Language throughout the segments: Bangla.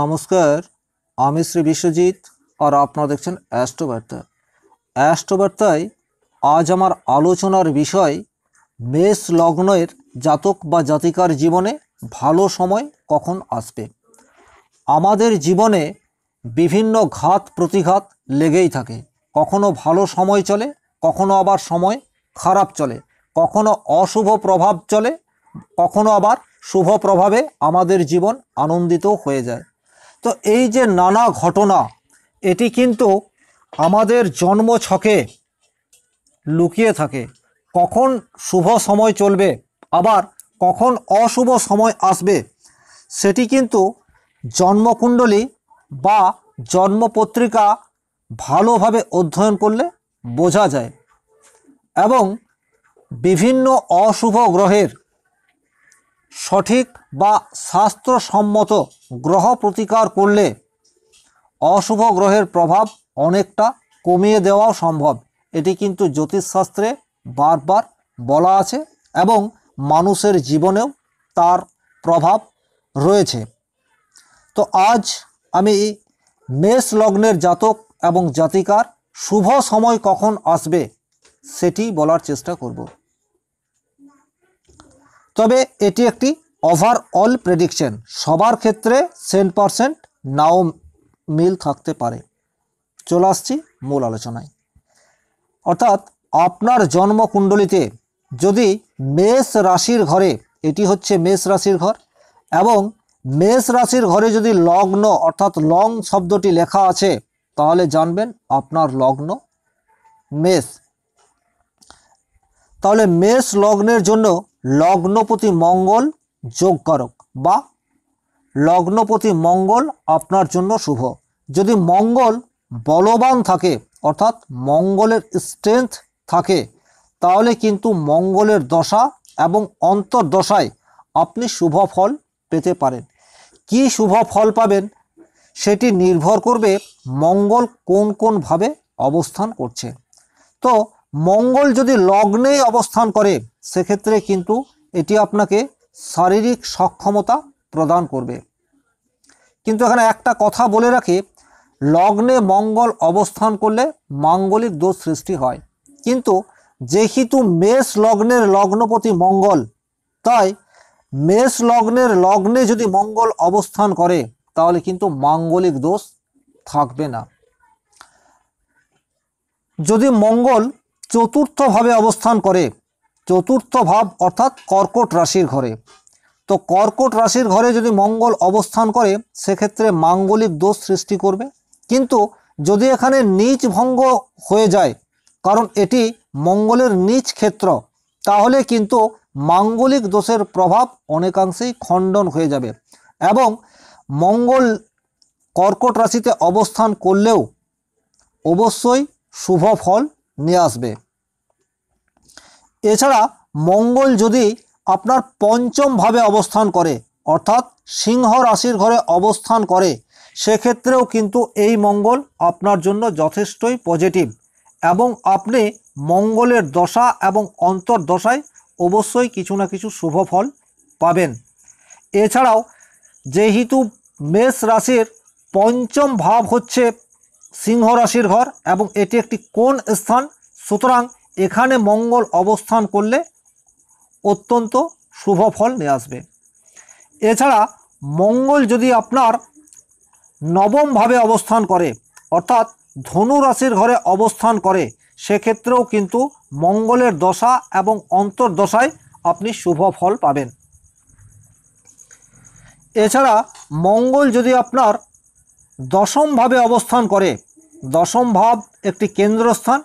নমস্কার আমি শ্রী বিশ্বজিৎ আর আপনারা দেখছেন অ্যাস্ট্রোবার্তা অ্যাস্ট্রোবার্তায় আজ আমার আলোচনার বিষয় মেষ লগ্নের জাতক বা জাতিকার জীবনে ভালো সময় কখন আসবে আমাদের জীবনে বিভিন্ন ঘাত প্রতিঘাত লেগেই থাকে কখনো ভালো সময় চলে কখনো আবার সময় খারাপ চলে কখনো অশুভ প্রভাব চলে কখনো আবার শুভ প্রভাবে আমাদের জীবন আনন্দিত হয়ে যায় তো এই যে নানা ঘটনা এটি কিন্তু আমাদের জন্ম ছকে লুকিয়ে থাকে কখন শুভ সময় চলবে আবার কখন অশুভ সময় আসবে সেটি কিন্তু জন্মকুণ্ডলী বা জন্মপত্রিকা ভালোভাবে অধ্যয়ন করলে বোঝা যায় এবং বিভিন্ন অশুভ গ্রহের সঠিক বা স্বাস্থ্যসম্মত গ্রহ প্রতিকার করলে অশুভ গ্রহের প্রভাব অনেকটা কমিয়ে দেওয়াও সম্ভব এটি কিন্তু জ্যোতিষশাস্ত্রে বারবার বলা আছে এবং মানুষের জীবনেও তার প্রভাব রয়েছে তো আজ আমি মেষ লগ্নের জাতক এবং জাতিকার শুভ সময় কখন আসবে সেটি বলার চেষ্টা করব তবে এটি একটি ওভারঅল প্রেডিকশন সবার ক্ষেত্রে সেন পারসেন্ট নাও মিল থাকতে পারে চলে আসছি মূল আলোচনায় অর্থাৎ আপনার জন্মকুণ্ডলিতে যদি মেষ রাশির ঘরে এটি হচ্ছে মেষ রাশির ঘর এবং মেষ রাশির ঘরে যদি লগ্ন অর্থাৎ লং শব্দটি লেখা আছে তাহলে জানবেন আপনার লগ্ন মেষ তাহলে মেষ লগ্নের জন্য লগ্নপতি মঙ্গল যোগকারক বা লগ্নপতি মঙ্গল আপনার জন্য শুভ যদি মঙ্গল বলবান থাকে অর্থাৎ মঙ্গলের স্ট্রেংথ থাকে তাহলে কিন্তু মঙ্গলের দশা এবং অন্তর্দশায় আপনি শুভ ফল পেতে পারেন কি শুভ ফল পাবেন সেটি নির্ভর করবে মঙ্গল কোন কোনভাবে অবস্থান করছে তো মঙ্গল যদি লগ্নেই অবস্থান করে সেক্ষেত্রে কিন্তু এটি আপনাকে শারীরিক সক্ষমতা প্রদান করবে কিন্তু এখানে একটা কথা বলে রাখে লগ্নে মঙ্গল অবস্থান করলে মাঙ্গলিক দোষ সৃষ্টি হয় কিন্তু যেহেতু মেষ লগ্নের লগ্নপতি মঙ্গল তাই মেষ লগ্নের লগ্নে যদি মঙ্গল অবস্থান করে তাহলে কিন্তু মাঙ্গলিক দোষ থাকবে না যদি মঙ্গল চতুর্থভাবে অবস্থান করে চতুর্থ ভাব অর্থাৎ কর্কট রাশির ঘরে তো কর্কট রাশির ঘরে যদি মঙ্গল অবস্থান করে সেক্ষেত্রে মাঙ্গলিক দোষ সৃষ্টি করবে কিন্তু যদি এখানে নিচ ভঙ্গ হয়ে যায় কারণ এটি মঙ্গলের নিচ ক্ষেত্র তাহলে কিন্তু মাঙ্গলিক দোষের প্রভাব অনেকাংশেই খণ্ডন হয়ে যাবে এবং মঙ্গল কর্কট রাশিতে অবস্থান করলেও অবশ্যই শুভ ফল নিয়ে আসবে এছাড়া মঙ্গল যদি আপনার পঞ্চমভাবে অবস্থান করে অর্থাৎ সিংহ রাশির ঘরে অবস্থান করে সেক্ষেত্রেও কিন্তু এই মঙ্গল আপনার জন্য যথেষ্টই পজিটিভ এবং আপনি মঙ্গলের দশা এবং অন্তর্দশায় অবশ্যই কিছু না কিছু শুভ ফল পাবেন এছাড়াও যেহেতু মেষ রাশির পঞ্চম ভাব হচ্ছে সিংহ রাশির ঘর এবং এটি একটি কোন স্থান সুতরাং এখানে মঙ্গল অবস্থান করলে অত্যন্ত শুভ ফল নিয়ে আসবে এছাড়া মঙ্গল যদি আপনার নবমভাবে অবস্থান করে অর্থাৎ ধনু রাশির ঘরে অবস্থান করে সেক্ষেত্রেও কিন্তু মঙ্গলের দশা এবং অন্তর্দশায় আপনি শুভ ফল পাবেন এছাড়া মঙ্গল যদি আপনার দশমভাবে অবস্থান করে দশম ভাব একটি কেন্দ্রস্থান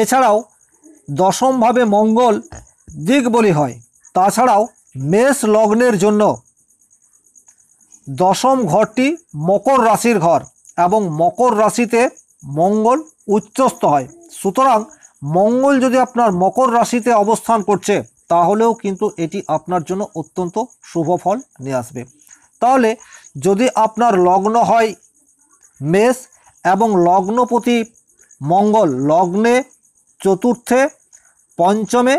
এছাড়াও দশমভাবে মঙ্গল দিক বলি হয় তাছাড়াও মেষ লগ্নের জন্য দশম ঘরটি মকর রাশির ঘর এবং মকর রাশিতে মঙ্গল উচ্চস্ত হয় সুতরাং মঙ্গল যদি আপনার মকর রাশিতে অবস্থান করছে তাহলেও কিন্তু এটি আপনার জন্য অত্যন্ত শুভ ফল নিয়ে আসবে তাহলে যদি আপনার লগ্ন হয় মেষ এবং লগ্নপতি মঙ্গল লগ্নে চতুর্থে পঞ্চমে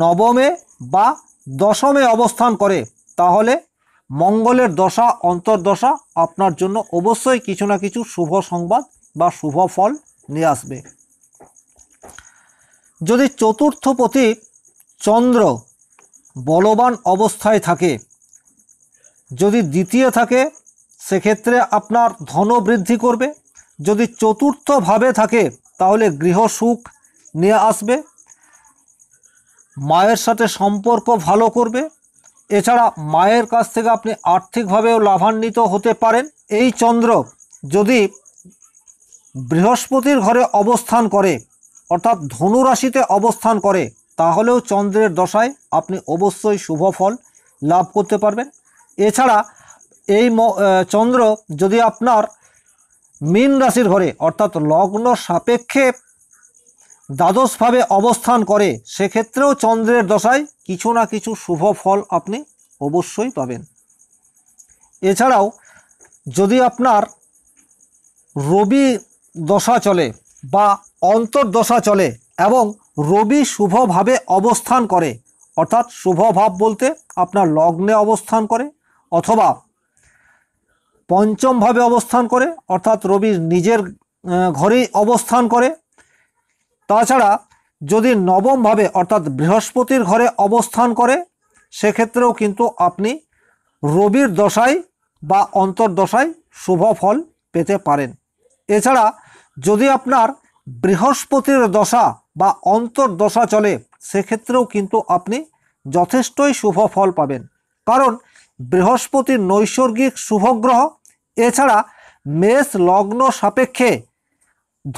নবমে বা দশমে অবস্থান করে তাহলে মঙ্গলের দশা অন্তর্দশা আপনার জন্য অবশ্যই কিছু না কিছু শুভ সংবাদ বা শুভ ফল নিয়ে আসবে যদি চতুর্থ পতি চন্দ্র বলবান অবস্থায় থাকে যদি দ্বিতীয় থাকে সেক্ষেত্রে আপনার ধন বৃদ্ধি করবে যদি চতুর্থভাবে থাকে তাহলে গৃহ সুখ নিয়ে আসবে মায়ের সাথে সম্পর্ক ভালো করবে এছাড়া মায়ের কাছ থেকে আপনি আর্থিকভাবেও লাভান্বিত হতে পারেন এই চন্দ্র যদি বৃহস্পতির ঘরে অবস্থান করে অর্থাৎ ধনুরাশিতে অবস্থান করে তাহলেও চন্দ্রের দশায় আপনি অবশ্যই শুভ ফল লাভ করতে পারবেন এছাড়া এই চন্দ্র যদি আপনার মীন রাশির ঘরে অর্থাৎ লগ্ন সাপেক্ষে দ্বাদশভাবে অবস্থান করে সেক্ষেত্রেও চন্দ্রের দশায় কিছু না কিছু শুভ ফল আপনি অবশ্যই পাবেন এছাড়াও যদি আপনার রবি দশা চলে বা অন্তর্দশা চলে এবং রবি শুভভাবে অবস্থান করে অর্থাৎ শুভভাব বলতে আপনার লগ্নে অবস্থান করে অথবা পঞ্চমভাবে অবস্থান করে অর্থাৎ রবির নিজের ঘরেই অবস্থান করে তাছাড়া যদি নবমভাবে অর্থাৎ বৃহস্পতির ঘরে অবস্থান করে সেক্ষেত্রেও কিন্তু আপনি রবির দশায় বা অন্তর্দশায় শুভ ফল পেতে পারেন এছাড়া যদি আপনার বৃহস্পতির দশা বা অন্তর্দশা চলে সেক্ষেত্রেও কিন্তু আপনি যথেষ্টই শুভ ফল পাবেন কারণ বৃহস্পতির নৈসর্গিক শুভগ্রহ এছাড়া মেষ লগ্ন সাপেক্ষে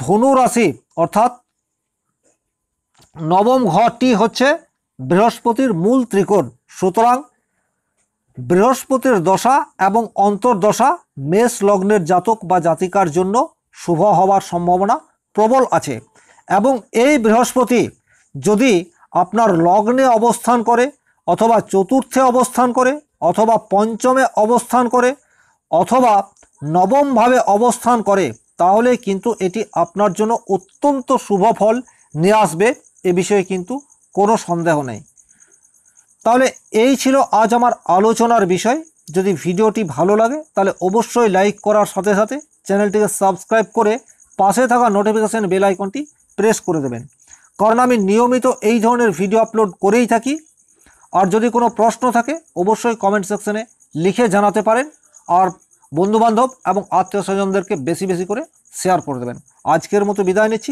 ধনু রাশি অর্থাৎ নবম ঘরটি হচ্ছে বৃহস্পতির মূল ত্রিকোণ সুতরাং বৃহস্পতির দশা এবং অন্তর্দশা মেষ লগ্নের জাতক বা জাতিকার জন্য শুভ হওয়ার সম্ভাবনা প্রবল আছে এবং এই বৃহস্পতি যদি আপনার লগ্নে অবস্থান করে অথবা চতুর্থে অবস্থান করে অথবা পঞ্চমে অবস্থান করে অথবা নবমভাবে অবস্থান করে তাহলে কিন্তু এটি আপনার জন্য অত্যন্ত শুভ ফল নিয়ে আসবে এ বিষয়ে কিন্তু কোনো সন্দেহ নেই তাহলে এই ছিল আজ আমার আলোচনার বিষয় যদি ভিডিওটি ভালো লাগে তাহলে অবশ্যই লাইক করার সাথে সাথে চ্যানেলটিকে সাবস্ক্রাইব করে পাশে থাকা নোটিফিকেশান বেল আইকনটি প্রেস করে দেবেন কারণ আমি নিয়মিত এই ধরনের ভিডিও আপলোড করেই থাকি আর যদি কোনো প্রশ্ন থাকে অবশ্যই কমেন্ট সেকশনে লিখে জানাতে পারেন আর বন্ধুবান্ধব এবং আত্মীয় স্বজনদেরকে বেশি বেশি করে শেয়ার করে দেবেন আজকের মতো বিদায় নিচ্ছি